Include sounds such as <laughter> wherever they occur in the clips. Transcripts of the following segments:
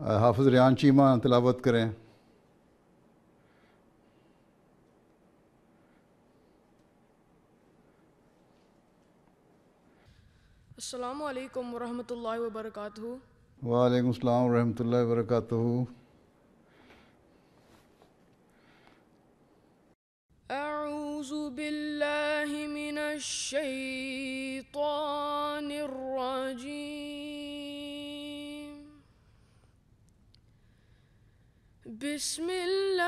हाफिज़ रियान चीमा तलावत करें अल्लाम वरहमल वर्क वालेकुम अस्सलाम वरहमतुल्लाहि व بسم الله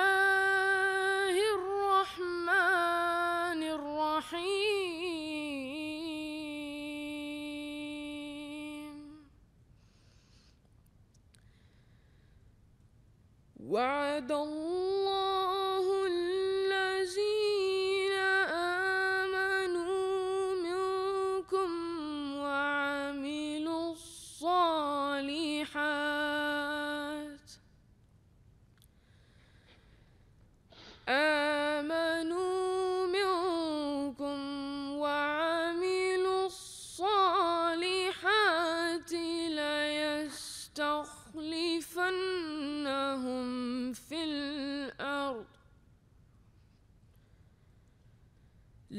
الرحمن الرحيم وعد الله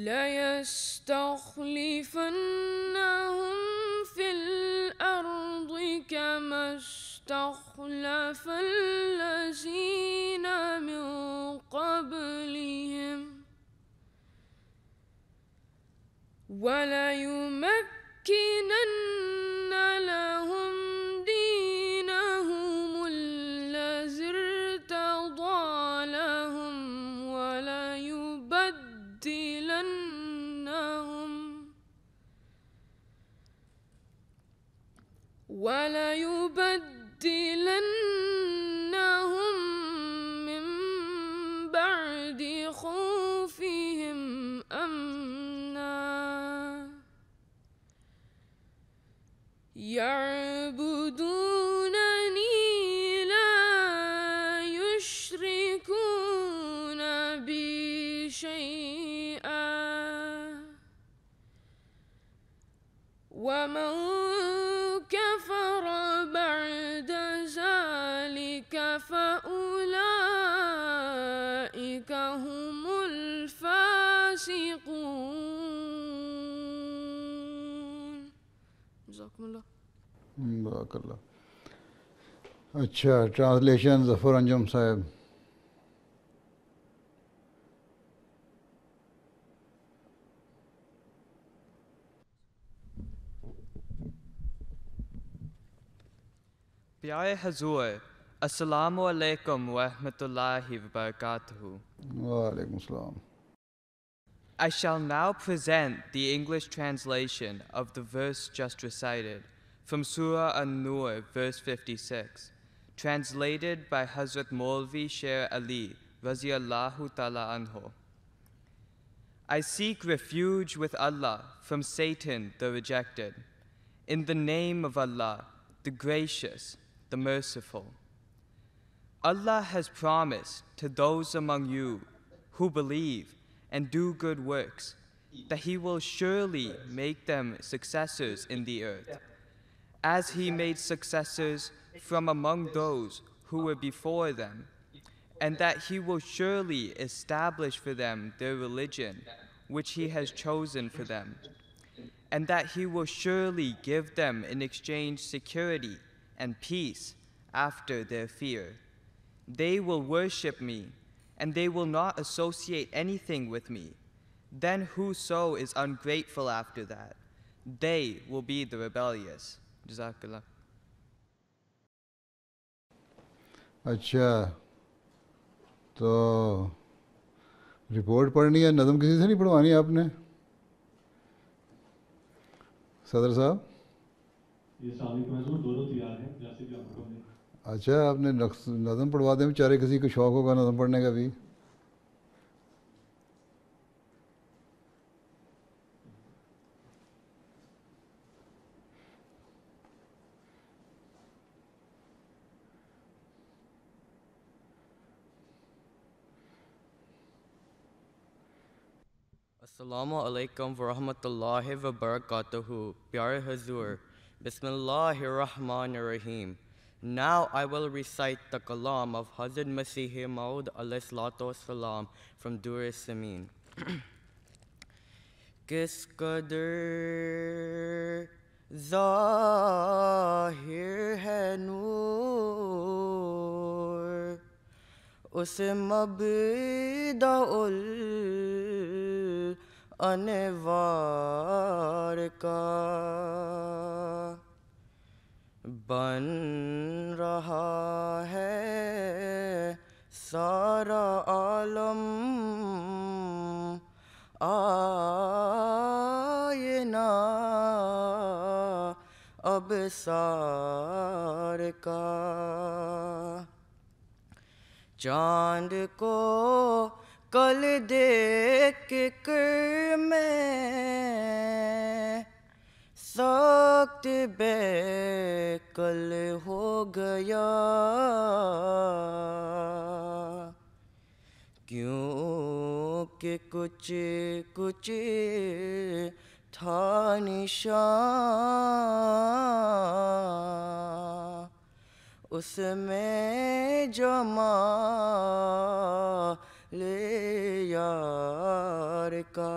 ليستخلفنهم في الأرض كما استخلف الذين من قبلهم وليمكنن وليبدلنهم من بعد خوفهم أمنا يعبدون Allah. अच्छा ट्रांसलेशन जफर अंजुम साहब प्यारे हजूर I shall now present the English translation of the verse just recited from Surah An-Nur, verse 56, translated by Hazrat Maulvi Sher Ali, Raziallahu Ta'ala Anhu. I seek refuge with Allah from Satan the rejected, in the name of Allah, the gracious, the merciful. Allah has promised to those among you who believe and do good works that He will surely make them successors in the earth as he made successors from among those who were before them, and that he will surely establish for them their religion, which he has chosen for them, and that he will surely give them in exchange security and peace after their fear. They will worship me, and they will not associate anything with me. Then whoso is ungrateful after that, they will be the rebellious. जजाकल्ला अच्छा तो report पढ़नी है नज़म किसी से नहीं पढ़वानी आपने सदर साहब अच्छा आपने नज़म पढ़वा दें बेचारे किसी को शौक़ होगा नज़म पढ़ने का भी Assalamu alaikum wa rahmatullahi wa barakatuhu. Pyare Hazur. Bismillahir Rahmanir Rahim. Now I will recite the kalam of Hazrat Masih Maud alayhi salam from Dur Samin. किस कदर जाहिर है नूर अनवार का बन रहा है सारा आलम आए ना अब सार का चांद को कल देख कर मैं सख्त बेकल हो गया क्यों के कुछ कुछ था निशान उसमें जमा ले यार का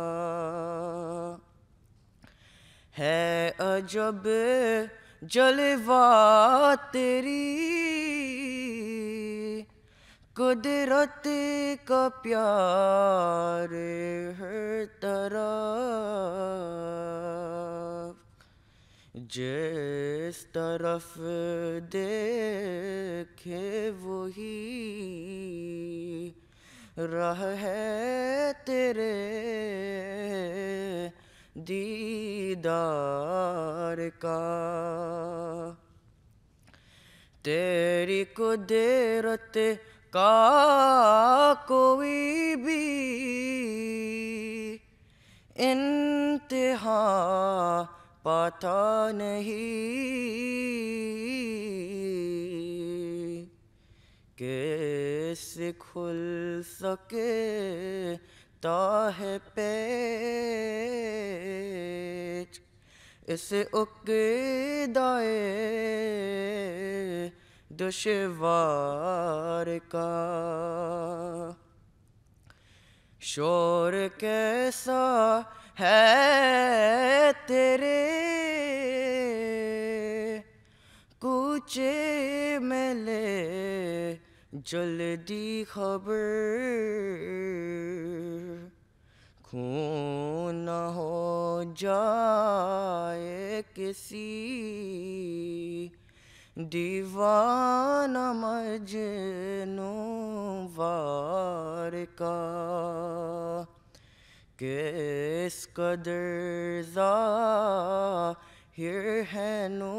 है अजब जलवा तेरी कुदरत का प्यार हर तरफ जिस तरफ देखे वही रह है तेरे दीदार का तेरी देरत का कोई भी इंतहा पाता नहीं केस खुल सके ताह पे इस उकदाए दुशवार का शोर कैसा है तेरे कुचे में ले जल्दी खबर खून हो जाए किसी दीवान मजनुवार का किस कदर हिर है नू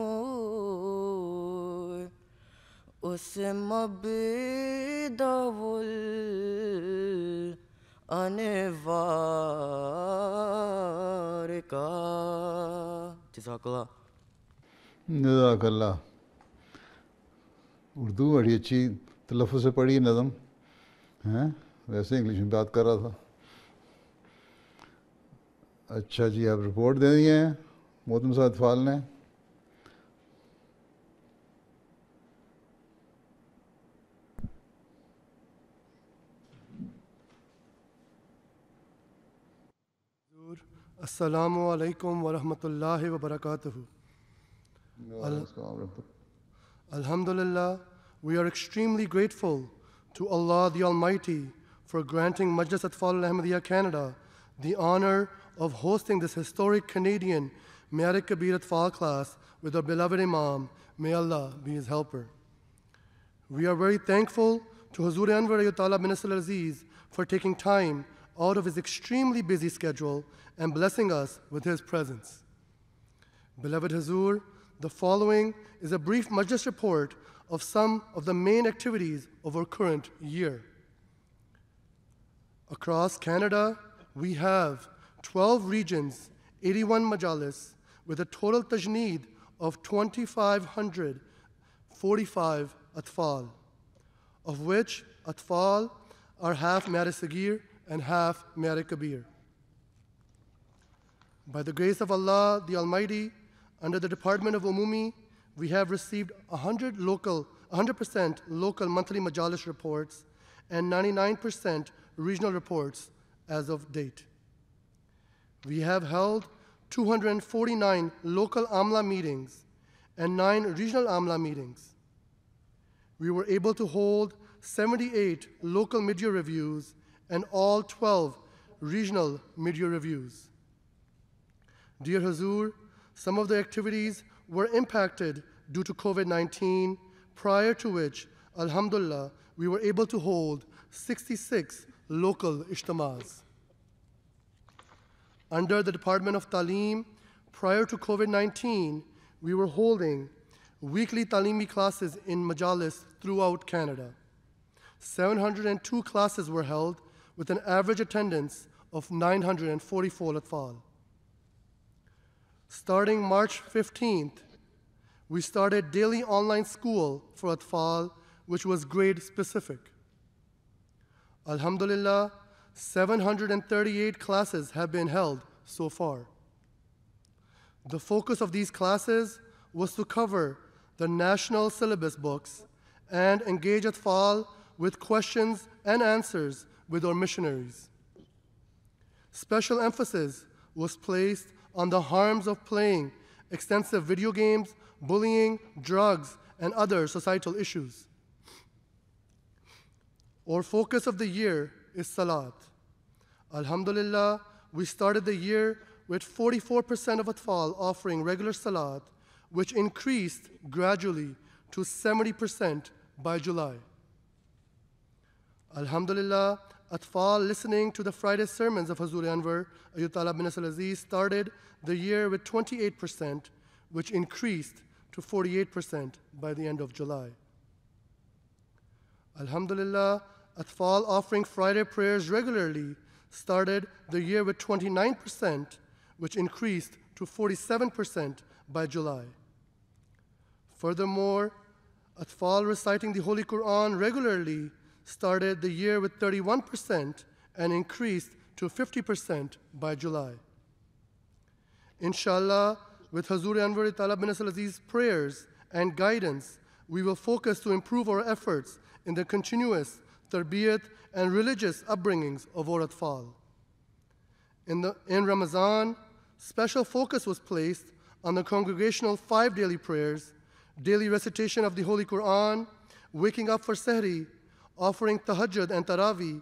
उस मबदवुल अनवार का जजाकल्ला उर्दू बड़ी अच्छी तलफ़ से पढ़ी नज़म हैं वैसे इंग्लिश में बात कर रहा था अच्छा जी आप रिपोर्ट दे दी है मोहतम साहब फाल ने السلام wa rahmatullahi wa barakatuhu. Alhamdulillah, we are extremely grateful to Allah the Almighty for granting Majlis Atfal Ahmadiyya Canada the honor of hosting this historic Canadian Mi'arif Kabir Atfal class with our beloved Imam. May Allah be his helper. We are very thankful to Hazur Anwar Ayatollah Minister Aziz for taking time out of his extremely busy schedule and blessing us with his presence. Beloved Hazur, the following is a brief majlis report of some of the main activities of our current year. Across Canada, we have 12 regions, 81 majalis, with a total tajneed of 2,545 atfal, of which atfal are half madisagir and half Mary Kabir. By the grace of Allah the Almighty, under the Department of Umumi, we have received 100 local, 100% local monthly majalis reports and 99% regional reports as of date. We have held 249 local AMLA meetings and 9 regional AMLA meetings. We were able to hold 78 local media reviews and all 12 regional mid-year reviews. Dear Hazur, some of the activities were impacted due to COVID-19, prior to which, alhamdulillah, we were able to hold 66 local ishtamas. Under the Department of Talim, prior to COVID-19, we were holding weekly Talimi classes in Majalis throughout Canada. 702 classes were held with an average attendance of 944 Latfal. Starting March 15th, we started daily online school for Atfal, which was grade specific. Alhamdulillah, 738 classes have been held so far. The focus of these classes was to cover the national syllabus books and engage Atfal with questions and answers with our missionaries. Special emphasis was placed on the harms of playing extensive video games, bullying, drugs, and other societal issues. Our focus of the year is Salat. Alhamdulillah, we started the year with 44% of Atfal offering regular Salat, which increased gradually to 70% by July. Alhamdulillah, Atfal listening to the Friday sermons of Hazur Anwar, Ayatollah bin Asal Aziz started the year with 28%, which increased to 48% by the end of July. Alhamdulillah, Atfal offering Friday prayers regularly started the year with 29%, which increased to 47% by July. Furthermore, Atfal reciting the Holy Quran regularly started the year with 31% and increased to 50% by July. Inshallah, with Hazur Anwar Talab bin Aziz's prayers and guidance, we will focus to improve our efforts in the continuous tarbiyat and religious upbringings of our atfal. In, the, in Ramadan, special focus was placed on the congregational five daily prayers, daily recitation of the Holy Quran, waking up for sehri offering tahajjud and tarawih,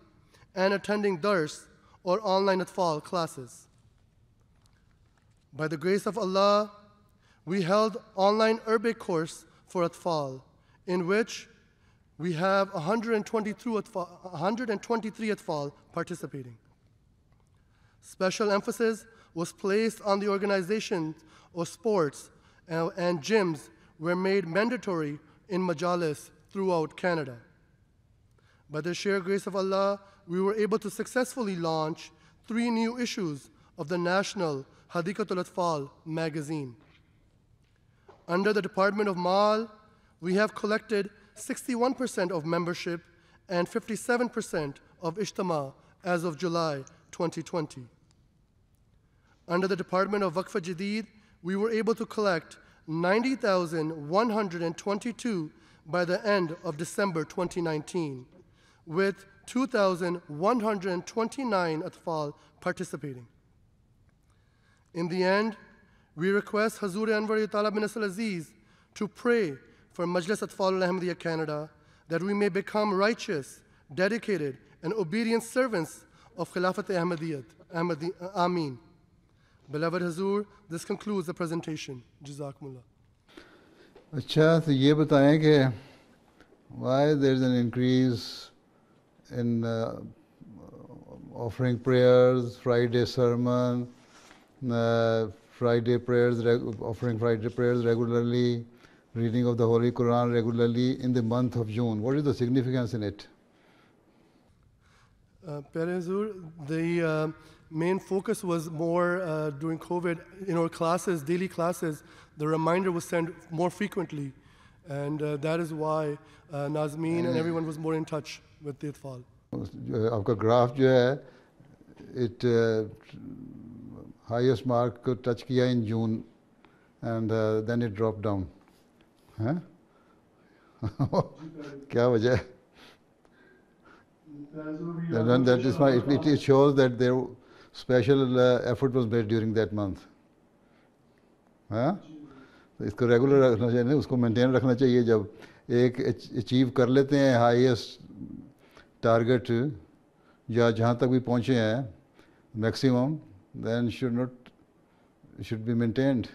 and attending dars or online atfal classes. By the grace of Allah, we held online Arabic course for atfal, in which we have 123 atfal, 123 atfal participating. Special emphasis was placed on the organization of sports and, uh, and gyms were made mandatory in majalis throughout Canada. By the sheer grace of Allah, we were able to successfully launch three new issues of the national Hadikatul Atfal magazine. Under the Department of Mal, we have collected 61% of membership and 57% of Ishtama as of July 2020. Under the Department of Waqf Jadid, we were able to collect 90,122 by the end of December 2019 with 2,129 atfal participating. In the end, we request Hazur Anwar Ta'ala bin Asal Aziz to pray for Majlis Atfal Ahmadiyya Canada that we may become righteous, dedicated, and obedient servants of Khilafat Ahmadiyyat. Ahmadi, Ameen. Beloved Hazur, this concludes the presentation. Jazakumullah. अच्छा तो ये बताएं कि why there is an increase in uh, offering prayers, Friday sermon, uh, Friday prayers, offering Friday prayers regularly, reading of the Holy Quran regularly in the month of June. What is the significance in it? Uh, the uh, main focus was more uh, during COVID in our classes, daily classes, the reminder was sent more frequently. And uh, that is why uh, Nazmin and everyone was more in touch. with the itfal. आपका graph जो है it highest mark को touch किया in June and then it drop down हैं क्या वजह है And then that is my, it, it, it shows that their special uh, effort was made during तो इसको रेगुलर रखना चाहिए उसको मेंटेन रखना चाहिए जब एक अचीव कर लेते हैं हाईएस्ट टारगेट या जहाँ तक भी पहुँचे हैं maximum then should not should be maintained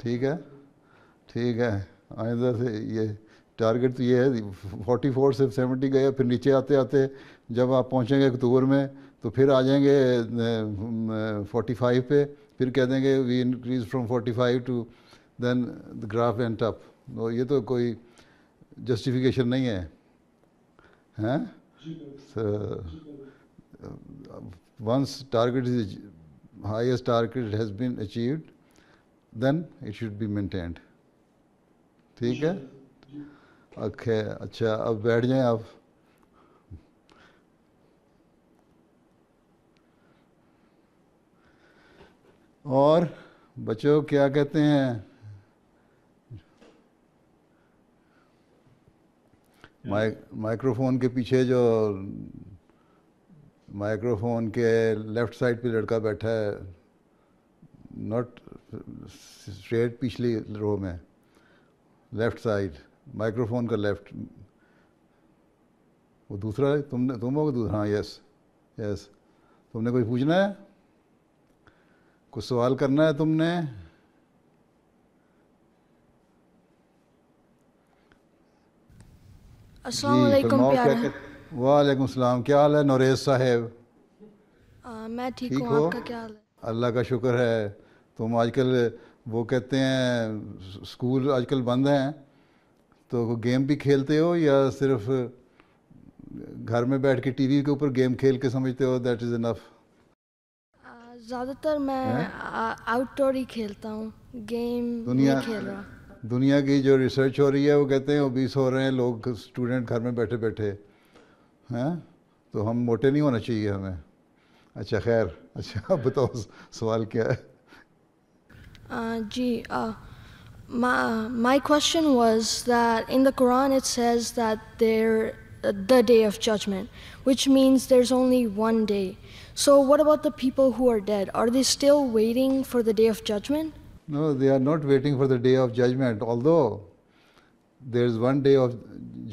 ठीक है ठीक है आइंदा से ये टारगेट तो ये है फोर्टी फोर से सेवेंटी गए फिर नीचे आते आते जब आप पहुँचेंगे अक्टूबर में तो फिर आ जाएंगे फोर्टी फाइव पे फिर कह देंगे we increase from forty five to then the graph and टप ये तो कोई जस्टिफिकेशन नहीं है Huh? So, uh, once target is highest target has been achieved, then it should be maintained. ठीक है ओके अच्छा अब बैठ जाएं आप और बच्चों क्या कहते हैं माइक माइक्रोफोन के पीछे जो माइक्रोफोन के लेफ्ट साइड पे लड़का बैठा है नॉट स्ट्रेट पिछली रो में लेफ्ट साइड माइक्रोफोन का लेफ्ट वो दूसरा तुमने तुम हो दूसरा हाँ यस यस तुमने कुछ पूछना है कुछ सवाल करना है तुमने वालेकुम सलाम क्या हाल है नौरेज साहेब मैं ठीक हूँ अल्लाह का शुक्र है तुम आजकल वो कहते हैं स्कूल आजकल बंद हैं तो गेम भी खेलते हो या सिर्फ घर में बैठ के टीवी के ऊपर गेम खेल के समझते हो दैट इज़ इनफ ज़्यादातर मैं आउटडोर ही खेलता हूँ गेम दुनिया खेल रहा दुनिया की जो रिसर्च हो रही है वो कहते हैं ओबीस हो रहे हैं लोग स्टूडेंट घर में बैठे बैठे हैं तो हम मोटे नहीं होना चाहिए हमें अच्छा खैर अच्छा आप बताओ सवाल क्या है uh, जी uh, my, my question was that in the Quran it says that there uh, the day of judgment, which means there's only one day. So what about the people who are dead? Are they still waiting for the day of judgment? No, they are not waiting for the day of judgment, although there is one day of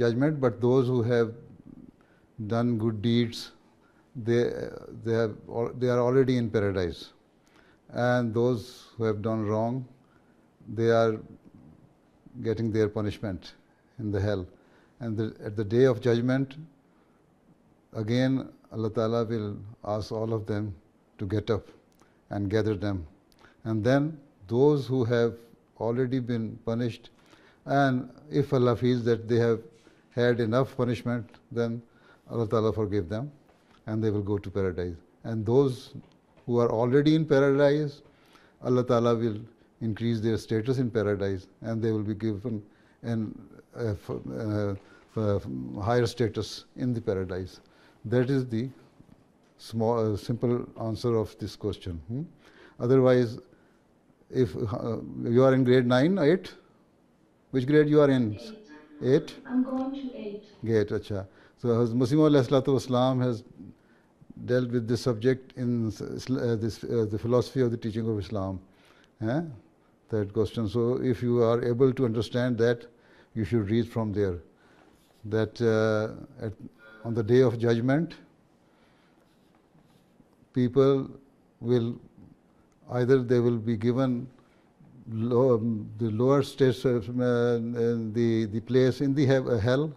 judgment, but those who have done good deeds, they, they, have, they are already in paradise. And those who have done wrong, they are getting their punishment in the hell. And the, at the day of judgment, again Allah Ta'ala will ask all of them to get up and gather them. And then those who have already been punished and if Allah feels that they have had enough punishment, then Allah Ta'ala forgive them and they will go to paradise. And those who are already in paradise, Allah Ta'ala will increase their status in paradise and they will be given an, higher status in the paradise. That is the small, uh, simple answer of this question. Hmm? Otherwise, if uh, you are in grade 9 8 which grade you are in 8 i'm going to 8 great acha so Hazrat Masih Islam has dealt with this subject in uh, this uh, the philosophy of the teaching of Islam eh? that question so if you are able to understand that you should read from there that uh, at, on the day of judgment people will either they will be given low, um, the lower states of uh, the, the place in the hell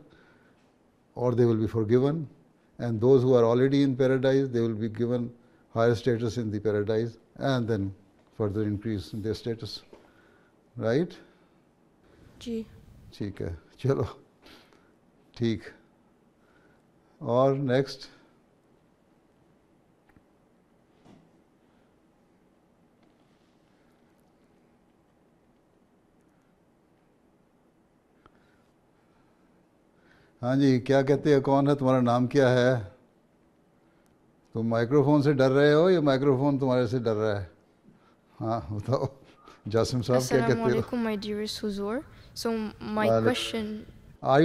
or they will be forgiven and those who are already in paradise they will be given higher status in the paradise and then further increase in their status right Ji. ठीक Chalo. चलो Or और next हाँ जी क्या कहते हैं कौन है तुम्हारा नाम क्या है तुम माइक्रोफोन से डर रहे हो या माइक्रोफोन तुम्हारे से डर रहा है हाँ बताओ जासिम साहब क्या कहते हो my my so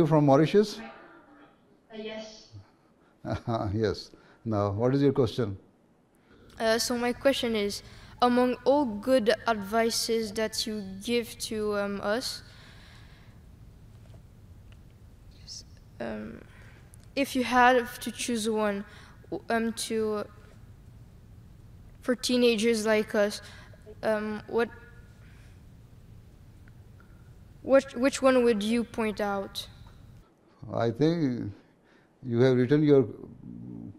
question Among all good advices that you give to um, us, um, if you had to choose one um, to for teenagers like us, um, what, what, which one would you point out? I think you have written your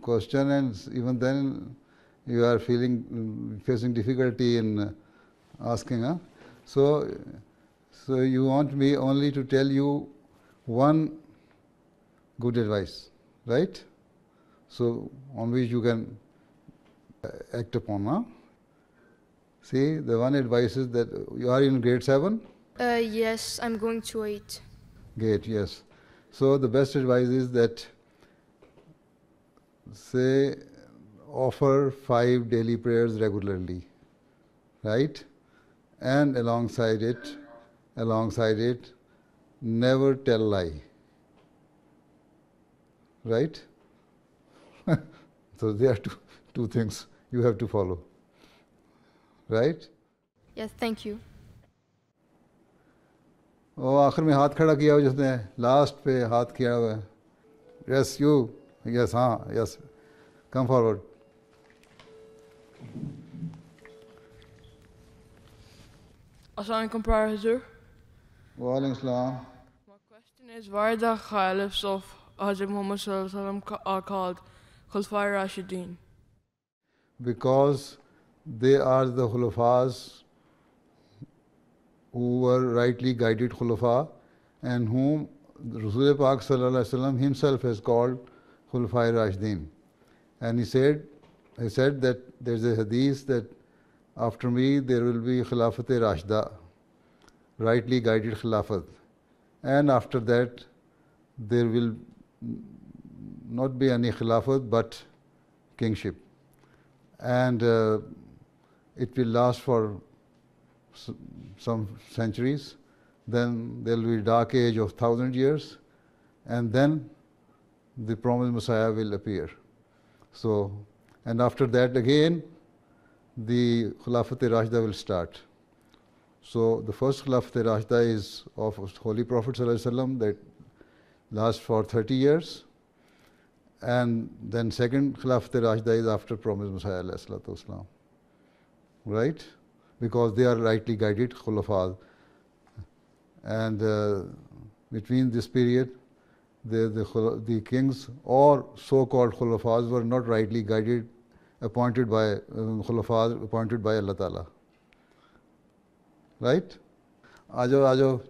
question, and even then you are feeling facing difficulty in asking. Huh? So, so you want me only to tell you one good advice, right? So, on which you can uh, act upon. Now, See, the one advice is that you are in grade 7? Uh, yes, I'm going to 8. Grade, yes. So, the best advice is that say offer five daily prayers regularly, right? And alongside it, alongside it, never tell lie right? <laughs> so there are two, two things you have to follow, right? Yes, thank you. Oh, आखिर में हाथ खड़ा किया हो जिसने last पे हाथ किया हुआ है यस यू यस हाँ yes come forward Assalamualaikum, Prayer Hazur. Wa alaikum My question is, why the caliphs of Hazrat Muhammad are called Khulafai Rashidin Because they are the Khulafas who were rightly guided Khulafa and whom Rasul Pak himself has called Khulafai Rashidin. And he said, he said that there's a hadith that after me there will be Khilafat Rashda, rightly guided Khilafat. And after that, there will not be any khilafat but kingship. And uh, it will last for some centuries. Then there will be dark age of thousand years. And then the promised Messiah will appear. So, and after that again, the Khilafat Rashida will start. So the first Khilafat Rashida is of Holy Prophet that Last for 30 years. And then second Khilafat Rashida is after Prophet Messiah Islam. Right? Because they are rightly guided Khulafas. And uh, between this period, the, the, the kings or so-called Khulafas were not rightly guided, appointed by um, Khulafas, appointed by Allah Ta'ala. Right? Ajo, ajo,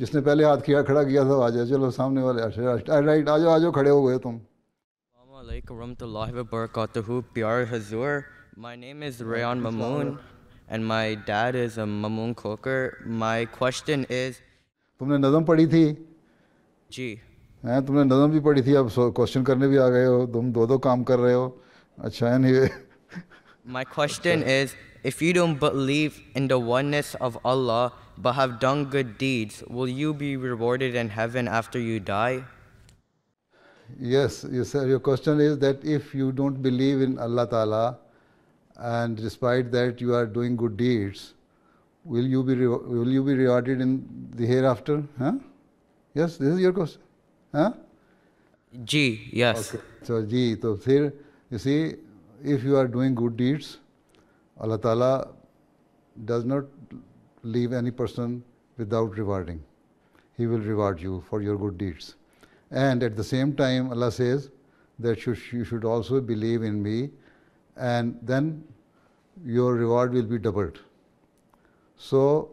जिसने पहले हाथ किया खड़ा किया था आ जाए चलो सामने वाले राइट आ जाओ आ जाओ खड़े हो गए तुम प्यार हजूर My name is Rayan Mamoon, and my dad is a Mamoon Coker. My question is. तुमने नज़म पढ़ी थी जी हैं तुमने नज़म भी पढ़ी थी अब क्वेश्चन करने भी आ गए हो तुम दो दो काम कर रहे हो अच्छा है नहीं My question अच्छा। is if you don't believe in the oneness of Allah but have done good deeds, will you be rewarded in heaven after you die? Yes, sir. Your question is that if you don't believe in Allah Ta'ala and despite that you are doing good deeds, will you be, will you be rewarded in the hereafter? Huh? Yes, this is your question. Huh? G, yes. Okay. So, G. So, here, you see, if you are doing good deeds, Allah Ta'ala does not leave any person without rewarding. He will reward you for your good deeds. And at the same time, Allah says that you should also believe in me, and then your reward will be doubled. So,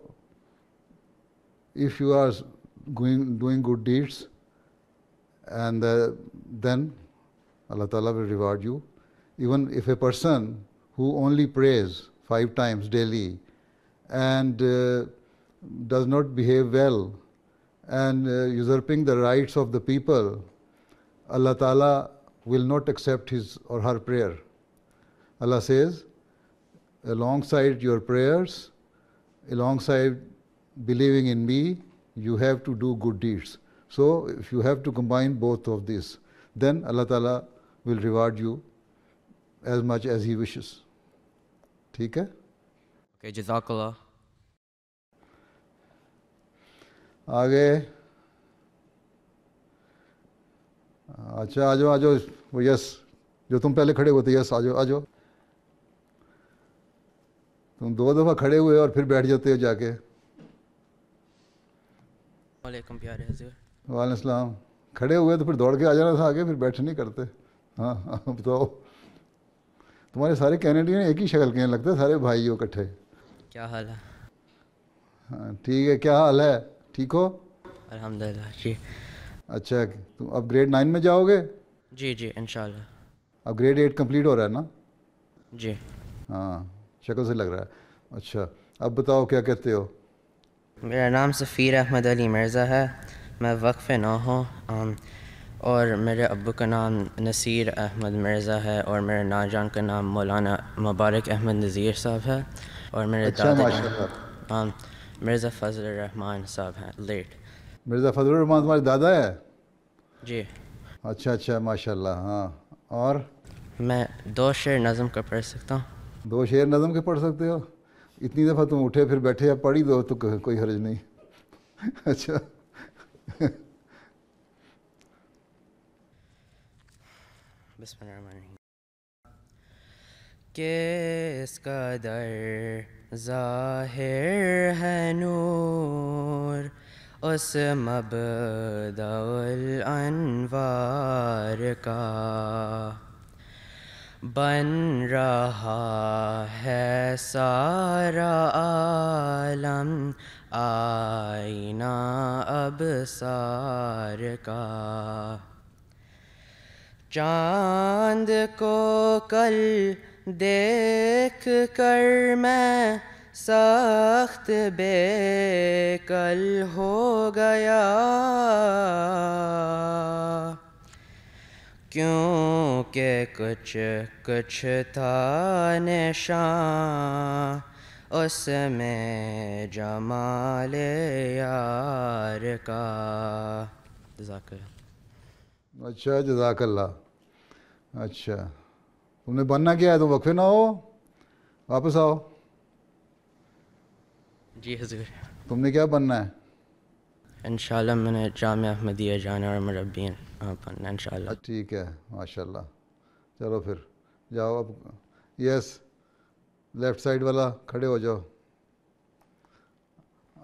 if you are going, doing good deeds, and uh, then Allah Ta'ala will reward you. Even if a person who only prays five times daily and uh, does not behave well and uh, usurping the rights of the people, Allah Ta'ala will not accept his or her prayer. Allah says, alongside your prayers, alongside believing in me, you have to do good deeds. So, if you have to combine both of these, then Allah Ta'ala will reward you as much as He wishes. ठीक है Okay, Jazakallah. आगे अच्छा आ जाओ आ वो yes जो तुम पहले खड़े हुए थे यस आ जाओ तुम दो दफ़ा खड़े हुए और फिर बैठ जाते हो जाके वालेकुम प्यारे वालेकाम खड़े हुए तो फिर दौड़ के आ जाना था आगे फिर बैठ नहीं करते हाँ बताओ तुम्हारे सारे कैनेडियन एक ही शक्ल के हैं लगता सारे भाई इकट्ठे क्या हाल है हाँ ठीक है क्या हाल है ठीक हो अल्हम्दुलिल्लाह जी अच्छा तुम अब ग्रेड नाइन में जाओगे जी जी इनशाला अब ग्रेड एट कंप्लीट हो रहा है ना जी हाँ शक्ल से लग रहा है अच्छा अब बताओ क्या कहते हो मेरा नाम सफ़ीर अहमद अली मिर्ज़ा है मैं वक्फ़ ना हूँ और मेरे अबू का नाम नसीर अहमद मिर्ज़ा है और मेरे नाजान का नाम मौलाना मुबारक अहमद नज़ीर साहब है और मेरे अच्छा, दादा हाँ, मिर्ज़ा फजल रहमान साहब हैं लेट मिर्ज़ा फजल रहमान तुम्हारे दादा है जी अच्छा अच्छा माशाल्लाह हाँ और मैं दो शेर नज़म का पढ़ सकता हूँ दो शेर नज़म के पढ़ सकते हो इतनी दफ़ा तुम उठे फिर बैठे या पढ़ी दो तो कोई हर्ज नहीं <laughs> अच्छा बस के कदर ज़ाहिर है नूर उस मबदउल अनवार का बन रहा है सारा आलम आईना अब सार का चांद को कल देख कर मैं सख्त बेकल हो गया क्योंकि कुछ कुछ था निशान उसमें जमाल यार का जजाक अच्छा जजाकल्ला अच्छा तुमने बनना क्या है तुम तो वक्फे ना हो वापस आओ जी हजूर तुमने क्या बनना है इंशाल्लाह मैंने जाम अहमदिया जाना और मरबी पढ़ना हाँ, अच्छा, ठीक है माशाल्लाह चलो फिर जाओ अब यस लेफ़्ट साइड वाला खड़े हो जाओ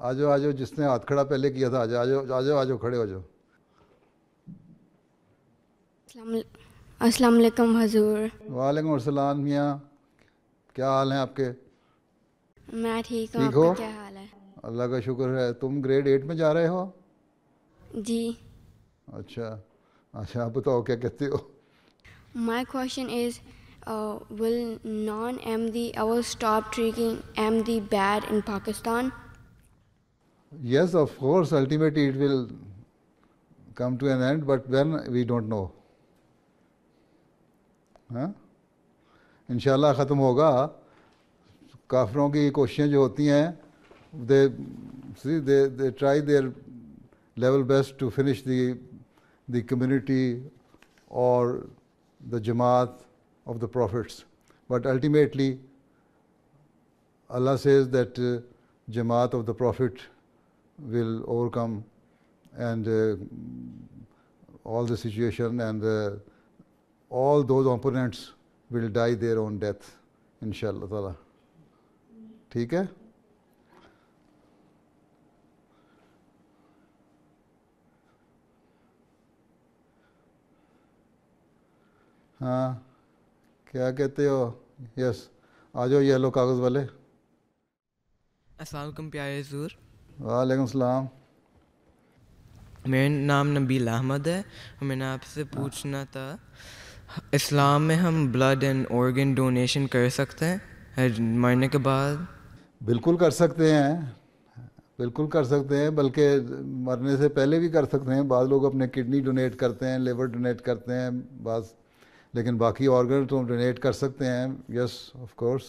आ जाओ आ जाओ जिसने हाथ खड़ा पहले किया था आ जाओ आ जाओ आ जाओ खड़े हो जाओ अस्सलाम वालेकुम हजूर वालेकुम अस्सलाम मियां क्या हाल है आपके मैं ठीक हूँ आपका क्या हाल है अल्लाह का शुक्र है तुम ग्रेड एट में जा रहे हो जी अच्छा अच्छा आप बताओ क्या कहते हो my question is will non Ahmadi I will stop treating Ahmadi bad in Pakistan yes of course ultimately it will come to an end but when we don't know इन ख़त्म होगा काफिलों की कोशिशें जो होती हैं they they they try their level best to finish the the community और the jamaat of the prophets but ultimately Allah says that jamaat of the profit will overcome and all the situation and all those opponents will die their own death, inshallah. ठीक है हाँ क्या कहते हो yes आ जाओ yellow कागज़ वाले अस्सलाम प्यारे जूर वालेकुम सलाम मेरा नाम नबील अहमद है और मैंने आपसे पूछना था इस्लाम में हम ब्लड एंड ऑर्गन डोनेशन कर सकते हैं मरने के बाद बिल्कुल कर सकते हैं बिल्कुल कर सकते हैं बल्कि मरने से पहले भी कर सकते हैं बाद लोग अपने किडनी डोनेट करते हैं लिवर डोनेट करते हैं बस लेकिन बाकी ऑर्गन तो हम डोनेट कर सकते हैं यस ऑफ कोर्स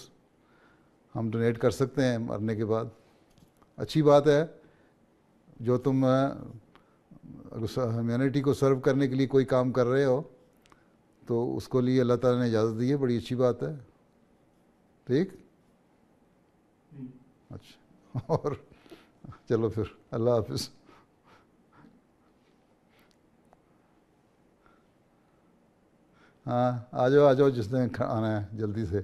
हम डोनेट कर सकते हैं मरने के बाद अच्छी बात है जो तुम ह्यूमैनिटी को सर्व करने के लिए कोई काम कर रहे हो तो उसको लिए अल्लाह ताला ने इजाज़त दी है बड़ी अच्छी बात है ठीक अच्छा और चलो फिर अल्लाह हाफिज़ हाँ आ जाओ आ जाओ जिसने आना है जल्दी से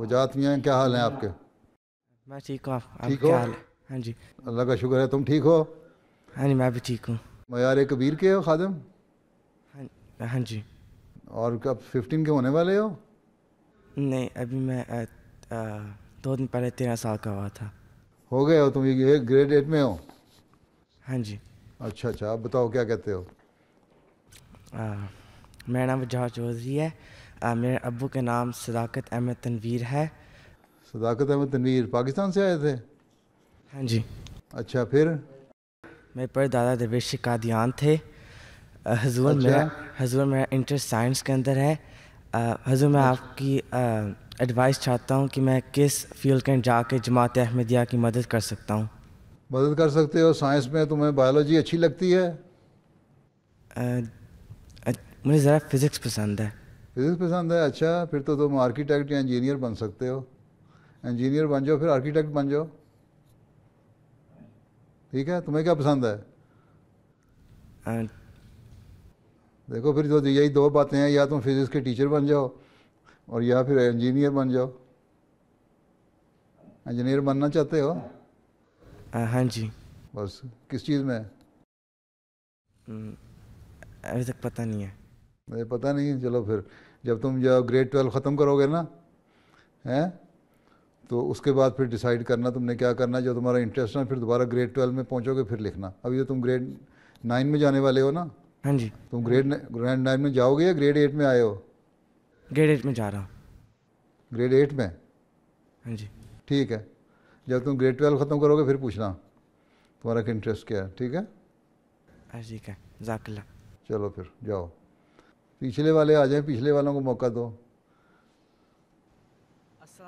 वजात मियाँ क्या हाल हैं आपके मैं ठीक हूँ ठीक हो हाँ जी अल्लाह का शुक्र है तुम ठीक हो हाँ जी मैं भी ठीक हूँ मैार कबीर के हो खादम हाँ हाँ जी और कब फिफ्टीन के होने वाले हो नहीं अभी मैं आ, आ, दो दिन पहले तेरह साल का हुआ था हो गए हो तुम ये ग्रेड एट में हो हाँ जी अच्छा अच्छा आप बताओ क्या कहते हो मेरा नाम जहा चौधरी है आ, मेरे अबू का नाम सदाकत अहमद तनवीर है सदाकत अहमद तनवीर पाकिस्तान से आए थे हाँ जी अच्छा फिर मेरे पर दादा दरवेश ध्यान थे हजूर अच्छा। मेरा हजूर मेरा इंटरेस्ट साइंस के अंदर है हजूर मैं अच्छा। आपकी एडवाइस चाहता हूँ कि मैं किस फील्ड के जाके जमात अहमदिया की मदद कर सकता हूँ मदद कर सकते हो साइंस में तुम्हें बायोलॉजी अच्छी लगती है आ, मुझे ज़रा फिज़िक्स पसंद है फिज़िक्स पसंद है अच्छा फिर तो तुम आर्किटेक्ट या इंजीनियर बन सकते हो इंजीनियर बन जाओ फिर आर्किटेक्ट बन जाओ ठीक है तुम्हें क्या पसंद है And... देखो फिर जो यही दो बातें हैं या तुम फिजिक्स के टीचर बन जाओ और या फिर इंजीनियर बन जाओ इंजीनियर बनना चाहते हो uh, हाँ जी बस किस चीज़ में hmm, अभी तक पता नहीं है मुझे पता नहीं चलो फिर जब तुम जो ग्रेड ट्वेल्व ख़त्म करोगे ना हैं तो उसके बाद फिर डिसाइड करना तुमने क्या करना जो तुम्हारा इंटरेस्ट ना फिर दोबारा ग्रेड ट्वेल्व में पहुँचोगे फिर लिखना अभी जो तुम ग्रेड नाइन में जाने वाले हो ना हाँ जी तुम ग्रेड ग्रेड नाइन में जाओगे या ग्रेड एट में आए हो ग्रेड एट में जा रहा हूँ ग्रेड एट में हाँ जी ठीक है जब तुम ग्रेड ट्वेल्व ख़त्म करोगे फिर पूछना तुम्हारा इंटरेस्ट क्या है ठीक है हाँ ठीक है जाकिल्ला चलो फिर जाओ पिछले वाले आ जाए पिछले वालों को मौका दो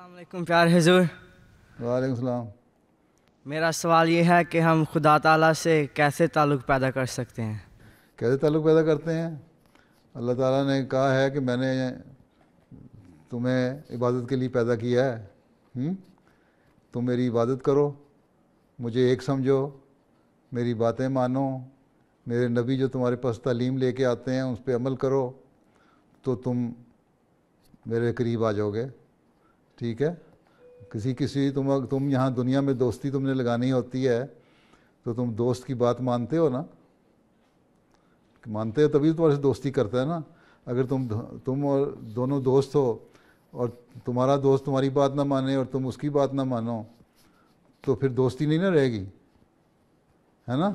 अल्लाम प्यार हजूर वालेकाम मेरा सवाल ये है कि हम खुदा ताला से कैसे ताल्लुक़ पैदा कर सकते हैं कैसे ताल्लुक़ पैदा करते हैं अल्लाह ताला ने कहा है कि मैंने तुम्हें इबादत के लिए पैदा किया है हुँ? तुम मेरी इबादत करो मुझे एक समझो मेरी बातें मानो मेरे नबी जो तुम्हारे पास तालीम लेके आते हैं उस पर अमल करो तो तुम मेरे करीब आ जाओगे ठीक है किसी किसी तुम तुम यहाँ दुनिया में दोस्ती तुमने लगानी होती है तो तुम दोस्त की बात मानते हो ना मानते हो तभी तो तुम्हारे से दोस्ती करता है ना अगर तुम तुम और दोनों दोस्त हो और तुम्हारा दोस्त तुम्हारी बात ना माने और तुम उसकी बात ना मानो तो फिर दोस्ती नहीं ना रहेगी है ना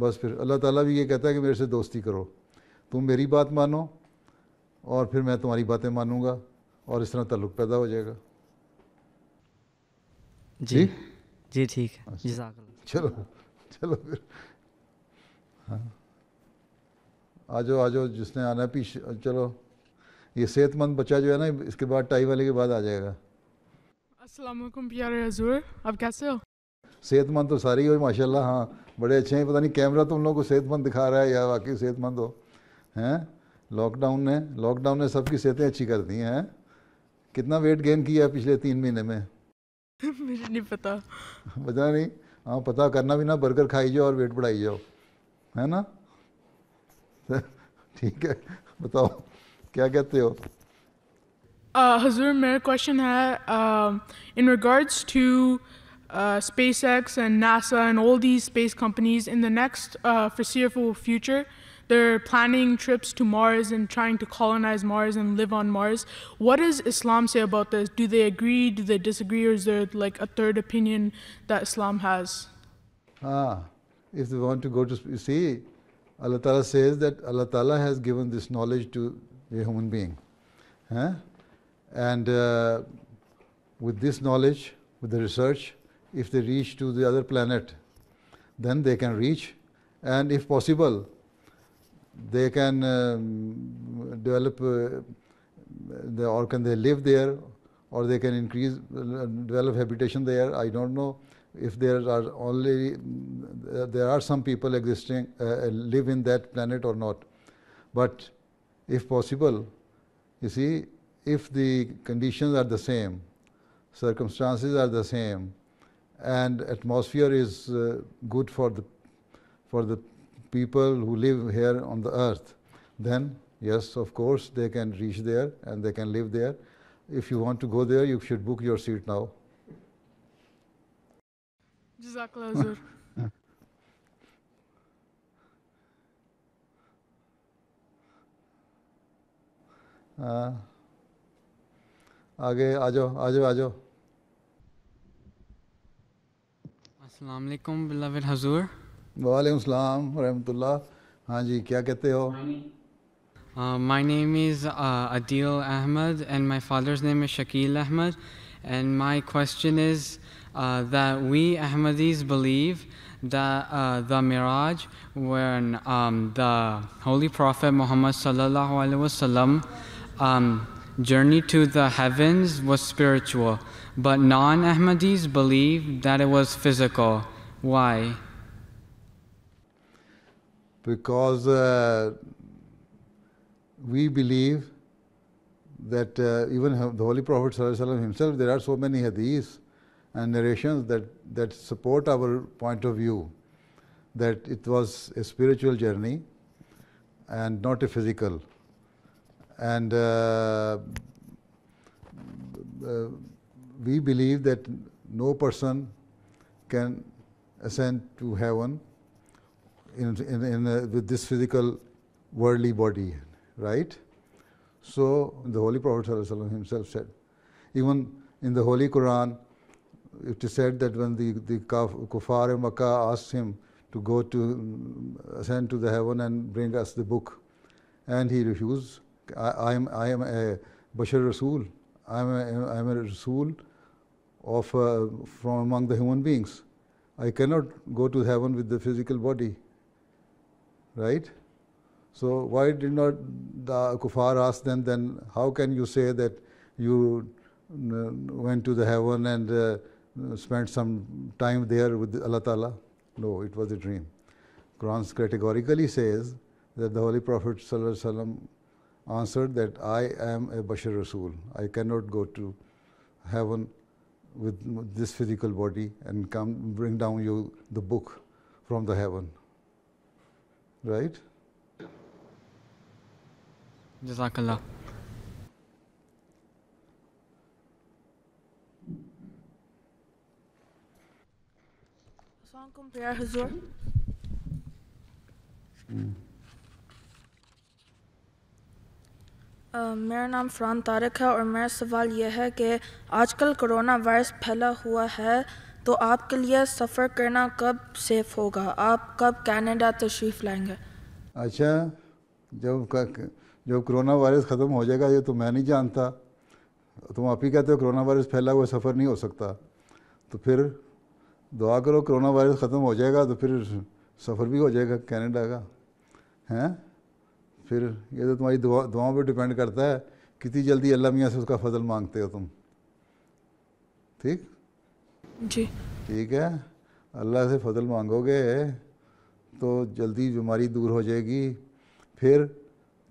बस फिर अल्लाह ताला भी ये कहता है कि मेरे से दोस्ती करो तुम मेरी बात मानो और फिर मैं तुम्हारी बातें मानूंगा और इस तरह तल्लुक पैदा हो जाएगा जी जी ठीक है अच्छा। चलो चलो फिर हाँ आ जाओ आ जाओ जिसने आना पी चलो ये सेहतमंद बच्चा जो है ना इसके बाद टाई वाले के बाद आ जाएगा वालेकुम प्यारे हजूर आप कैसे हो सेहतमंद तो सारी हो माशाल्लाह हाँ बड़े अच्छे हैं पता नहीं कैमरा तो उन लोगों को सेहतमंद दिखा रहा है या वाकई सेहतमंद हो हैं लॉकडाउन ने लॉकडाउन ने सबकी सेहतें अच्छी कर दी हैं कितना वेट गेन किया पिछले तीन महीने में <laughs> मुझे नहीं पता <laughs> पता नहीं हाँ पता करना भी ना बर्गर खाई जाओ और वेट बढ़ाई जाओ है ना <laughs> ठीक है बताओ क्या कहते हो हजूर मेरा क्वेश्चन है in regards to SpaceX and NASA and all the space companies in the next foreseeable future, They're planning trips to Mars and trying to colonize Mars and live on Mars. What does Islam say about this? Do they agree? Do they disagree? Or is there like a third opinion that Islam has? Ah, if they want to go to you see, Allah Ta'ala says that Allah Ta'ala has given this knowledge to a human being. Huh? And uh, with this knowledge, with the research, if they reach to the other planet, then they can reach. And if possible, they can um, develop uh, the, or can they live there or they can increase uh, develop habitation there i don't know if there are only uh, there are some people existing uh, live in that planet or not but if possible you see if the conditions are the same circumstances are the same and atmosphere is uh, good for the for the people who live here on the earth, then yes, of course, they can reach there and they can live there. If you want to go there, you should book your seat now. Jazakallah, <laughs> uh, आगे आ जाओ आ जाओ आ जाओ अस्सलाम वालेकुम सलाम रहमतुल्ला हाँ जी क्या कहते हो my name is Adeel Ahmad and my father's name is Shakeel Ahmad and my question is that we Ahmadis believe that uh, the miraj when um, the holy prophet muhammad sallallahu alaihi wasallam um, journey to the heavens was spiritual but non-ahmadis believe that it was physical why because uh, we believe that uh, even the Holy Prophet himself, there are so many hadiths and narrations that, that support our point of view that it was a spiritual journey and not a physical. And uh, uh we believe that no person can ascend to heaven in, in, in with this physical worldly body, right? So the Holy Prophet himself said, even in the Holy Quran, it is said that when the, the Kufar Makkah asked him to go to ascend to the heaven and bring us the book, and he refused. I, I am, I am a Bashar Rasul, I am a, I am a Rasul of, uh, from among the human beings. I cannot go to heaven with the physical body right? So why did not the kuffar ask them then how can you say that you went to the heaven and uh, spent some time there with Allah Ta'ala? No, it was a dream. Quran categorically says that the Holy Prophet ﷺ answered that I am a Bashar Rasul. I cannot go to heaven with this physical body and come bring down you the book from the heaven. right jazakallah assalamu hmm. Uh, मेरा नाम फ़रहान तारक है और मेरा सवाल यह है कि आजकल कोरोना वायरस फैला हुआ है तो आपके लिए सफ़र करना कब सेफ होगा आप कब कनाडा तशरीफ़ लाएंगे अच्छा जब जब कोरोना वायरस ख़त्म हो जाएगा ये तो मैं नहीं जानता तुम आप ही कहते हो कोरोना वायरस फैला हुआ सफ़र नहीं हो सकता तो फिर दुआ करो कोरोना वायरस ख़त्म हो जाएगा तो फिर सफ़र भी हो जाएगा कनाडा का हैं फिर ये तो तुम्हारी दुआ दुआओं पर डिपेंड करता है कितनी जल्दी अल्लाह मियाँ से उसका फजल मांगते हो तुम ठीक जी ठीक है अल्लाह से फजल मांगोगे तो जल्दी बीमारी दूर हो जाएगी फिर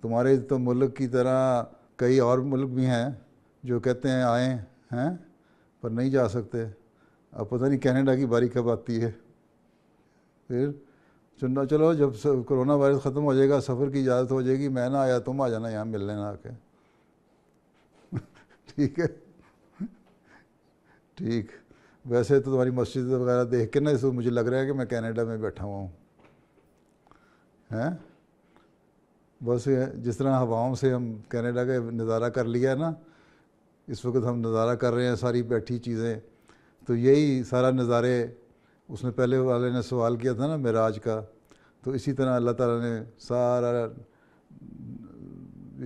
तुम्हारे तो मुल्क की तरह कई और मुल्क भी हैं जो कहते हैं आए हैं पर नहीं जा सकते अब पता नहीं कनाडा की बारी कब आती है फिर चुनना चलो जब कोरोना वायरस ख़त्म हो जाएगा सफ़र की इजाज़त हो जाएगी मैं ना आया तुम आ जाना यहाँ मिल लेना आके <laughs> ठीक है ठीक वैसे तो तुम्हारी मस्जिद वगैरह देख के ना इस मुझे लग रहा है कि मैं कनाडा में बैठा हुआ हूँ हैं बस जिस तरह हवाओं से हम कनाडा का नज़ारा कर लिया है ना इस वक्त हम नज़ारा कर रहे हैं सारी बैठी चीज़ें तो यही सारा नज़ारे उसने पहले वाले ने सवाल किया था ना मेराज का तो इसी तरह अल्लाह ताला ने सारा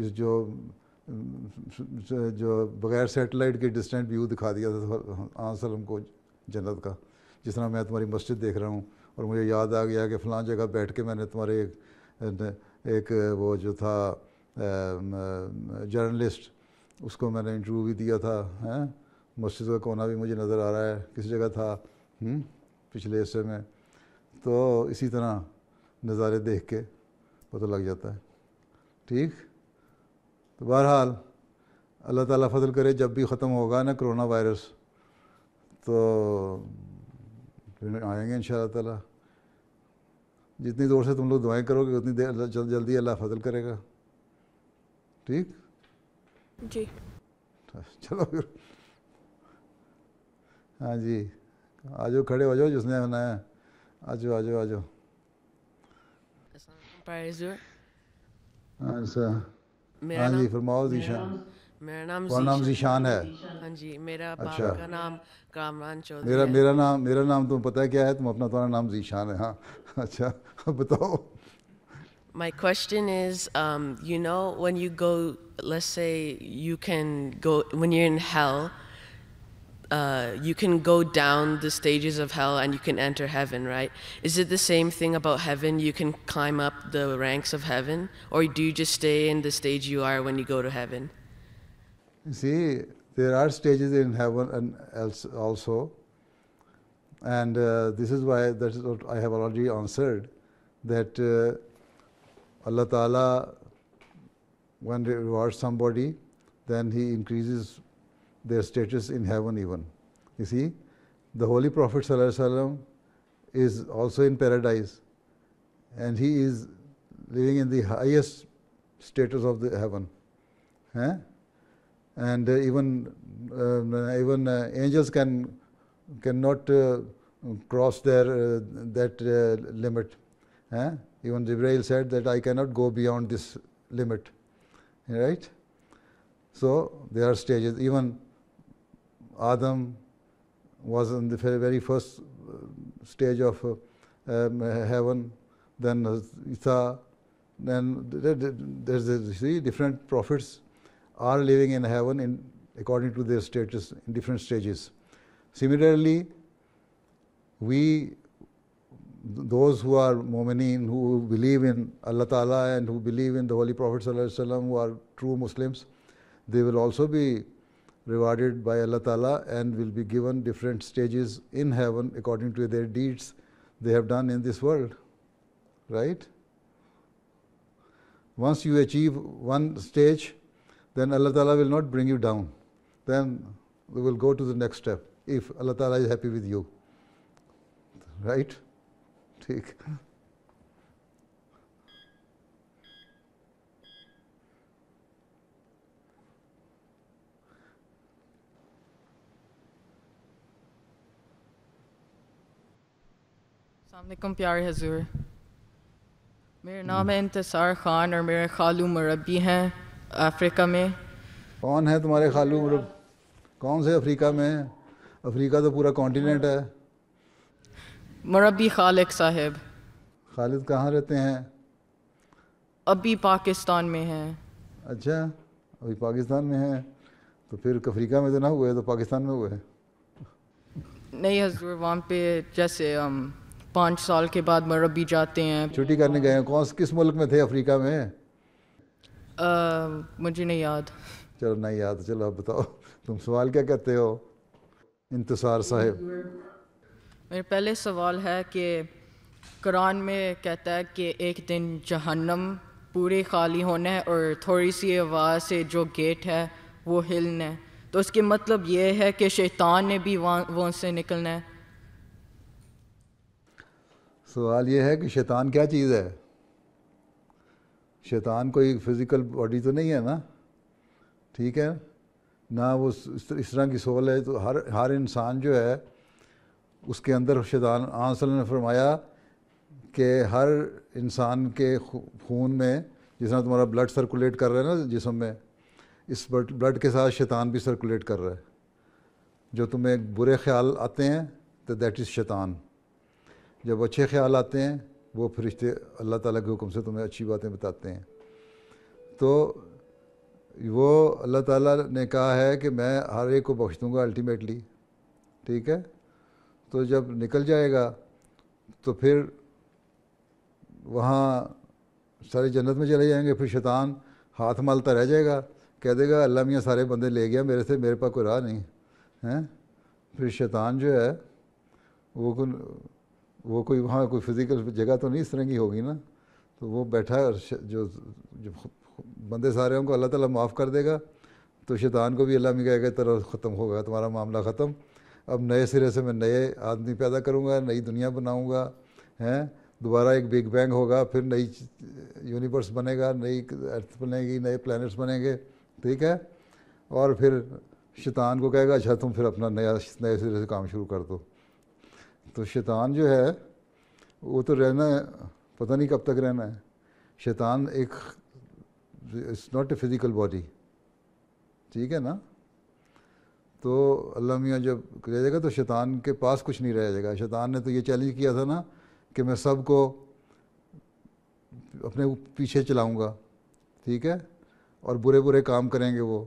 इस जो जो बगैर सेटेलाइट के डिस्टेंट व्यू दिखा दिया था तो आसलम को जन्नत का जिस तरह मैं तुम्हारी मस्जिद देख रहा हूँ और मुझे याद आ गया कि फ़लाँ जगह बैठ के मैंने तुम्हारे एक, एक वो जो था जर्नलिस्ट उसको मैंने इंटरव्यू भी दिया था हैं मस्जिद का कोना भी मुझे नज़र आ रहा है किस जगह था हुँ? हम्म? पिछले हिस्से में तो इसी तरह नज़ारे देख के पता लग जाता है ठीक तो बहरहाल अल्लाह ताला फजल करे जब भी ख़त्म होगा ना कोरोना वायरस तो आएंगे इन ताला जितनी दूर से तुम लोग दुआएं करोगे उतनी देर जल, जल्दी अल्लाह फजल करेगा ठीक जी चलो फिर हाँ जी आ जाओ खड़े हो जाओ जिसने बनाया आ जाओ आ जाओ आ जाओ अच्छा मेरा हाँ जी फरमाओ जीशान मेरा नाम कौन नाम जीशान है हाँ जी मेरा अच्छा का नाम कामरान चौधरी मेरा मेरा नाम मेरा नाम तुम पता है क्या है तुम अपना तुम्हारा नाम जीशान है हाँ <laughs> अच्छा बताओ My question is, um, you know, when you go, let's say you can go, when you're in hell, uh, you can go down the stages of hell and you can enter heaven, right? Is it the same thing about heaven? You can climb up the ranks of heaven, or do you just stay in the stage you are when you go to heaven? You see, there are stages in heaven and else also, and uh, this is why that is what I have already answered that uh, Allah Taala when rewards somebody, then He increases their status in heaven even. You see, the Holy Prophet ﷺ is also in paradise and he is living in the highest status of the heaven. Eh? And uh, even uh, even uh, angels can cannot uh, cross their uh, that uh, limit. Eh? Even Jibril said that I cannot go beyond this limit. Right? So there are stages. Even Adam was in the very first uh, stage of uh, um, heaven, then Isa, then there's a, see different prophets are living in heaven in according to their status in different stages. Similarly, we those who are mu'mineen, who believe in Allah Ta'ala and who believe in the holy prophet who are true Muslims, they will also be rewarded by Allah Ta'ala and will be given different stages in heaven according to their deeds they have done in this world. Right? Once you achieve one stage, then Allah Ta'ala will not bring you down. Then we will go to the next step if Allah Ta'ala is happy with you. Right? <laughs> Take. अल्लाम प्यार हजूर मेरा नाम है इंतसार ख़ान और मेरे खालू मुरबी हैं अफ्रीका में कौन है तुम्हारे खालू मुरब कौन से अफ्रीका में अफ्रीका तो पूरा कॉन्टीनेंट है मरबी खालिद साहब खालिद कहाँ रहते हैं अभी पाकिस्तान में हैं अच्छा अभी पाकिस्तान में हैं तो फिर अफ्रीका में तो ना हुए तो पाकिस्तान में हुए नहीं हजूर वहाँ पे जैसे हम पाँच साल के बाद मरबी जाते हैं छुट्टी करने गए कौन किस मुल्क में थे अफ्रीका में आ, मुझे नहीं याद चलो नहीं याद चलो अब बताओ तुम सवाल क्या कहते हो इंतज़ार साहब मेरा पहले सवाल है कि कुरान में कहता है कि एक दिन जहन्नम पूरी खाली होना है और थोड़ी सी आवाज़ से जो गेट है वो हिलना है तो उसके मतलब ये है कि शैतान ने भी वहाँ वहाँ से निकलना है सवाल ये है कि शैतान क्या चीज़ है शैतान कोई फिज़िकल बॉडी तो नहीं है ना ठीक है ना वो इस तरह की सोल है तो हर हर इंसान जो है उसके अंदर शैतान आंसल ने फरमाया कि हर इंसान के खून में जिस तरह तुम्हारा ब्लड सर्कुलेट कर रहा है ना जिसम में इस ब्लड के साथ शैतान भी सर्कुलेट कर रहा है जो तुम्हें बुरे ख्याल आते हैं तो दैट इज़ शैतान जब अच्छे ख्याल आते हैं वो फरिश्ते अल्लाह ताला के हुक्म से तुम्हें अच्छी बातें बताते हैं तो वो अल्लाह ताला ने कहा है कि मैं हर एक को बख्श दूँगा अल्टीमेटली ठीक है तो जब निकल जाएगा तो फिर वहाँ सारे जन्नत में चले जाएंगे फिर शैतान हाथ मालता रह जाएगा कह देगा अल्लाह मियाँ सारे बंदे ले गया मेरे से मेरे पास कोई राह नहीं है फिर शैतान जो है वो वो कोई वहाँ कोई फिज़िकल जगह तो नहीं इस तरह की होगी ना तो वो बैठा जो जो बंदे सारे होंगे अल्लाह ताला माफ़ कर देगा तो शैतान को भी अल्लाह में कहेगा तरह ख़त्म होगा तुम्हारा मामला ख़त्म अब नए सिरे से मैं नए आदमी पैदा करूँगा नई दुनिया बनाऊँगा हैं दोबारा एक बिग बैंग होगा फिर नई यूनिवर्स बनेगा नई अर्थ बनेगी नए प्लानट्स बनेंगे ठीक है और फिर शैतान को कहेगा अच्छा तुम फिर अपना नया नए सिरे से काम शुरू कर दो तो शैतान जो है वो तो रहना है पता नहीं कब तक रहना है शैतान एक it's not a physical body ठीक है ना तो अल्लाह मियाँ जब रह जाएगा तो शैतान के पास कुछ नहीं रह जाएगा शैतान ने तो ये चैलेंज किया था ना कि मैं सबको अपने पीछे चलाऊंगा ठीक है और बुरे बुरे काम करेंगे वो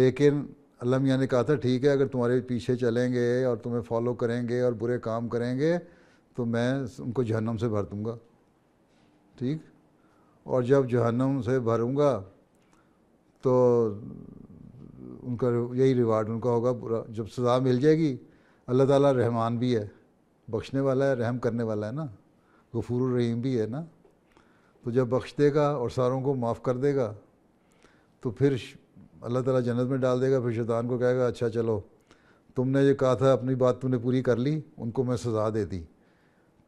लेकिन अल्लाह मियाँ ने कहा था ठीक है अगर तुम्हारे पीछे चलेंगे और तुम्हें फॉलो करेंगे और बुरे काम करेंगे तो मैं उनको जहन्नम से भर दूँगा ठीक और जब जहन्नम से भरूँगा तो उनका यही रिवार्ड उनका होगा बुरा जब सज़ा मिल जाएगी अल्लाह ताला रहमान भी है बख्शने वाला है रहम करने वाला है ना गफूर रहीम भी है ना तो जब बख्श देगा और सारों को माफ़ कर देगा तो फिर अल्लाह ताला जन्नत में डाल देगा फिर शैतान को कहेगा अच्छा चलो तुमने ये कहा था अपनी बात तुमने पूरी कर ली उनको मैं सज़ा दे दी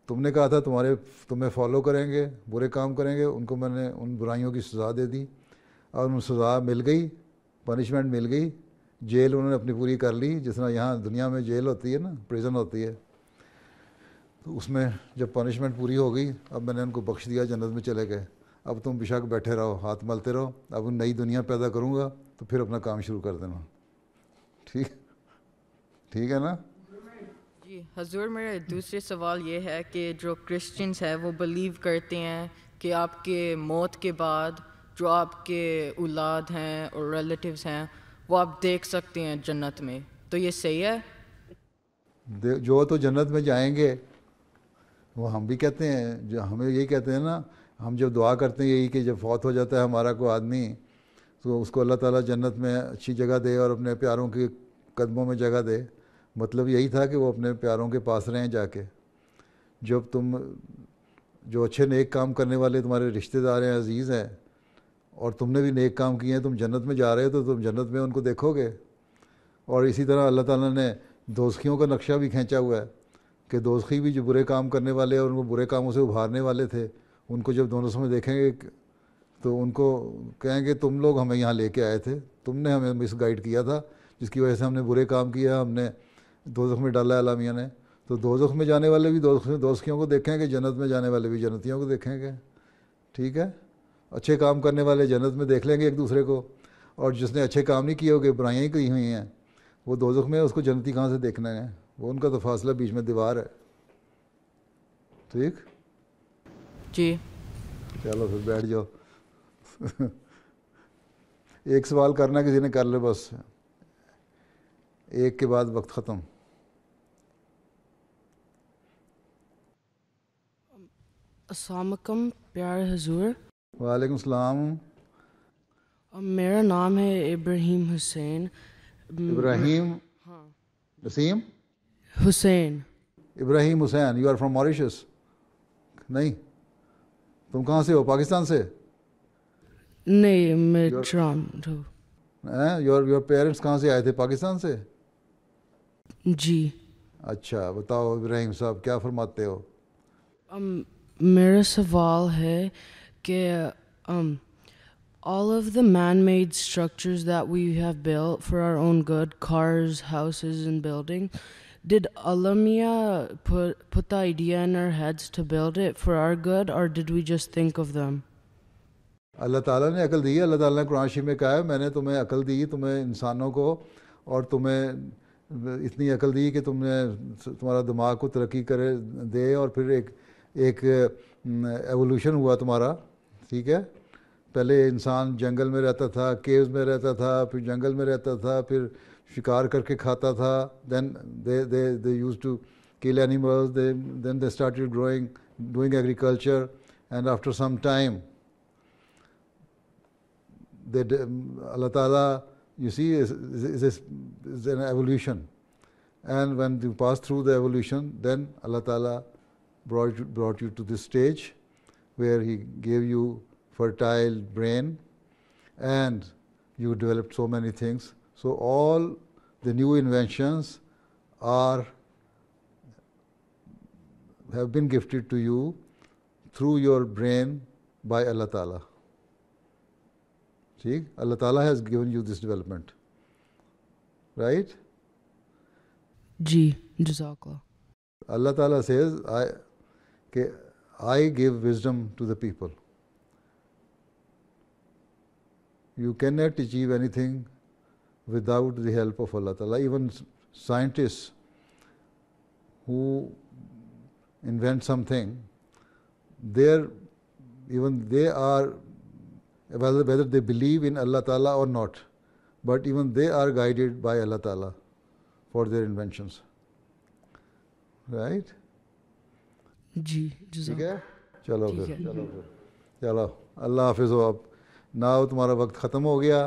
तुमने कहा था तुम्हारे तुम्हें फॉलो करेंगे बुरे काम करेंगे उनको मैंने उन बुराइयों की सज़ा दे दी और उन सज़ा मिल गई पनिशमेंट मिल गई जेल उन्होंने अपनी पूरी कर ली जिस तरह यहाँ दुनिया में जेल होती है ना प्रिजन होती है तो उसमें जब पनिशमेंट पूरी हो गई अब मैंने उनको बख्श दिया जन्नत में चले गए अब तुम बेशक बैठे रहो हाथ मलते रहो अब नई दुनिया पैदा करूँगा तो फिर अपना काम शुरू कर देना ठीक ठीक है ना जी हजूर मेरा दूसरे सवाल ये है कि जो क्रिश्चियंस है वो बिलीव करते हैं कि आपके मौत के बाद जो आपके औलाद हैं और रिलेटिव्स हैं वो आप देख सकते हैं जन्नत में तो ये सही है जो तो जन्नत में जाएंगे वो हम भी कहते हैं जो हमें ये कहते हैं ना हम जब दुआ करते हैं यही कि जब फौत हो जाता है हमारा कोई आदमी तो उसको अल्लाह ताला जन्नत में अच्छी जगह दे और अपने प्यारों के कदमों में जगह दे मतलब यही था कि वो अपने प्यारों के पास रहें जाके जब तुम जो अच्छे नेक काम करने वाले तुम्हारे रिश्तेदार हैं अजीज़ हैं और तुमने भी नेक काम किए हैं तुम जन्नत में जा रहे हो तो तुम जन्नत में उनको देखोगे और इसी तरह अल्लाह ताला ने दोस्तियों का नक्शा भी खींचा हुआ है कि दोस्ती भी जो बुरे काम करने वाले और उनको बुरे कामों से उभारने वाले थे उनको जब दोनों समय देखेंगे तो उनको कहेंगे तुम लोग हमें यहाँ लेके आए थे तुमने हमें गाइड किया था जिसकी वजह से हमने बुरे काम किया हमने दोजख में डाला अलामिया ने तो दोजख में जाने वाले भी दोस्त दोस्तियों को देखेंगे जन्नत में जाने वाले भी जन्नतियों को देखेंगे ठीक है अच्छे काम करने वाले जन्नत में देख लेंगे एक दूसरे को और जिसने अच्छे काम नहीं किए होंगे बुराइयाँ ही की हुई हैं वो जख्म में उसको जन्नती कहाँ से देखना है वो उनका तो फासला बीच में दीवार है ठीक जी चलो फिर बैठ जाओ एक सवाल करना किसी ने कर ले बस एक के बाद वक्त ख़त्म प्यार हजूर वालेकुम सलाम मेरा नाम है इब्राहिम हुसैन इब्राहिम हाँ। Naseem Hussain Ibrahim Hussain you are from Mauritius नहीं तुम कहाँ से हो पाकिस्तान से नहीं मैं टोरंटो योर योर पेरेंट्स कहाँ से आए थे पाकिस्तान से जी अच्छा बताओ इब्राहिम साहब क्या फरमाते हो um, मेरा सवाल है कि um, all of the man-made structures that we have built for our own good cars houses and buildings Did Alamia put put the idea in our heads to build it for our good, or did we just think of them? अल्लाह ताला ने अकल दी है अल्लाह ताला ने कुरान शरीफ में कहा है मैंने तुम्हें अकल दी तुम्हें इंसानों को और तुम्हें इतनी अकल दी कि तुमने तुम्हारा दिमाग को तरक्की करे दे और फिर एक एक एवोल्यूशन हुआ तुम्हारा ठीक है पहले इंसान जंगल में रहता था केव्स में रहता था फिर जंगल में रहता था फिर शिकार करके खाता था then they they used to kill animals then they started growing doing agriculture and after some time they Allah Taala you see is is an evolution and when you pass through the evolution then Allah Taala brought brought you to this stage where he gave you fertile brain and you developed so many things So, all the new inventions are have been gifted to you through your brain by Allah Ta'ala. See, Allah Ta'ala has given you this development. Right? Ji, Jazakallah. Allah Ta'ala says, I, I give wisdom to the people. You cannot achieve anything without the help of Allah Ta'ala. Even scientists who invent something, their even they are whether, whether they believe in Allah Ta'ala or not, but even they are guided by Allah Ta'ala for their inventions. Right? जी ठीक है चलो फिर चलो फिर चलो अल्लाह हाफिज़ हो अब ना तुम्हारा वक्त ख़त्म हो गया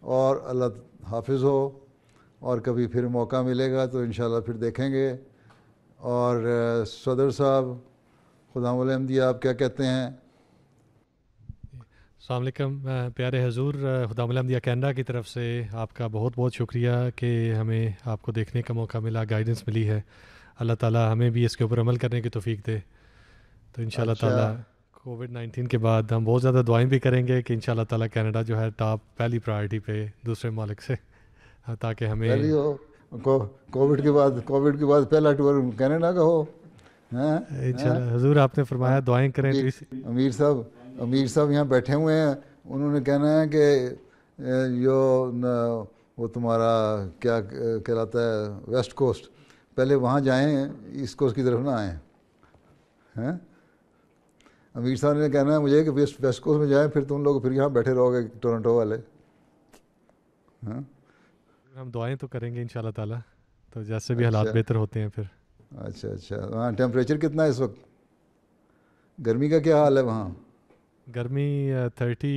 और अल्लाह हाफिज़ हो और कभी फिर मौका मिलेगा तो इन फिर देखेंगे और सदर साहब खुदा अहमदी आप क्या कहते हैं अलकम प्यारे हजूर खुदा अहमदिया कैनडा की तरफ से आपका बहुत बहुत शुक्रिया कि हमें आपको देखने का मौका मिला गाइडेंस मिली है अल्लाह ताला हमें भी इसके ऊपर अमल करने की तोफ़ी दे तो इन अच्छा। ताला कोविड नाइन्टीन के बाद हम बहुत ज़्यादा दुआएं भी करेंगे कि इन ताला कनाडा जो है टॉप पहली प्रायोरिटी पे दूसरे मालिक से हाँ, ताकि हमें कोविड के बाद कोविड के बाद पहला टूर कनाडा का हो हजूर हाँ, हाँ। आपने फरमाया दुआएं करें तो अमीर साहब अमीर साहब यहाँ बैठे हुए हैं उन्होंने कहना है कि जो वो तुम्हारा क्या कहलाता है वेस्ट कोस्ट पहले वहाँ जाएं ईस्ट कोस्ट की तरफ ना आए हैं अमीर साहब ने कहना है मुझे कि वेस्ट वेस्ट कोस्ट में जाएं फिर तुम लोग फिर यहाँ बैठे रहोगे टोरंटो वाले हाँ हम दुआएं तो करेंगे इन ताला तो जैसे भी हालात अच्छा। बेहतर होते हैं फिर अच्छा अच्छा हाँ टेम्परेचर कितना है इस वक्त गर्मी का क्या हाल है वहाँ गर्मी थर्टी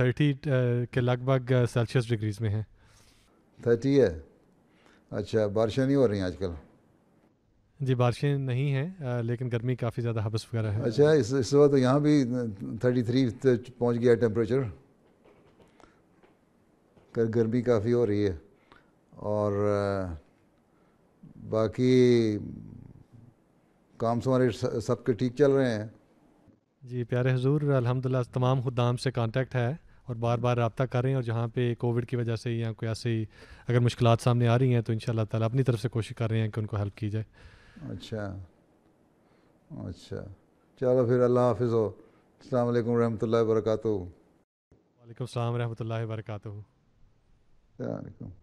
थर्टी के लगभग सेल्सियस डिग्रीज में है थर्टी है अच्छा बारिशें नहीं हो रही आजकल हाँ जी बारिशें नहीं हैं लेकिन गर्मी काफ़ी ज़्यादा हबस वगैरह है अच्छा इस इस वक्त यहाँ भी थर्टी थ्री पहुँच गया टेम्परेचर गर्मी काफ़ी हो रही है और बाकी काम हमारे सबके ठीक चल रहे हैं जी प्यारे हजूर अलहमदिल्ला तमाम खुदाम से कांटेक्ट है और बार बार रबता कर रहे हैं और जहाँ पे कोविड की वजह से या कोई ऐसी अगर मुश्किल सामने आ रही हैं तो इन ताला अपनी तरफ से कोशिश कर रहे हैं कि उनको हेल्प की जाए अच्छा अच्छा चलो फिर अल्लाह हाफिज़ हो अलैक्म रहमतुल्लाहि वरकatuh वालेकुम सलाम रहमतुल्लाहि वालेकुम